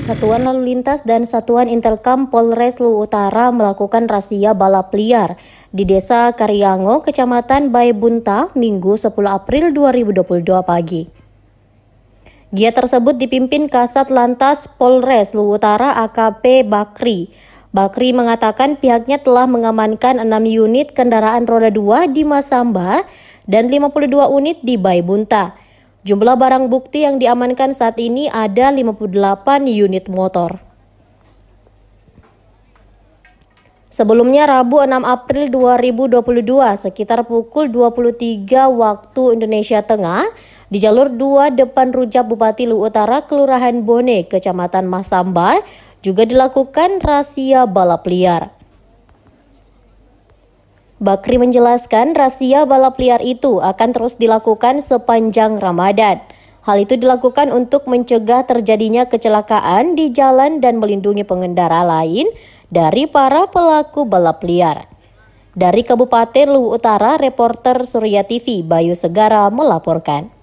Satuan Lalu Lintas dan Satuan Intelkam Polres Luwu Utara melakukan razia balap liar di Desa Karyango, Kecamatan Baybunta, Minggu 10 April 2022 pagi. Giat tersebut dipimpin Kasat Lantas Polres Luwu Utara AKP Bakri. Bakri mengatakan pihaknya telah mengamankan 6 unit kendaraan roda 2 di Masamba dan 52 unit di Baybunta. Bunta. Jumlah barang bukti yang diamankan saat ini ada 58 unit motor. Sebelumnya Rabu 6 April 2022 sekitar pukul 23 waktu Indonesia Tengah di jalur 2 depan Rujak Bupati Lu Utara Kelurahan Bone, Kecamatan Masamba juga dilakukan rahasia balap liar. Bakri menjelaskan rahasia balap liar itu akan terus dilakukan sepanjang Ramadan. Hal itu dilakukan untuk mencegah terjadinya kecelakaan di jalan dan melindungi pengendara lain dari para pelaku balap liar. Dari Kabupaten Luwu Utara, reporter Surya TV Bayu Segara melaporkan.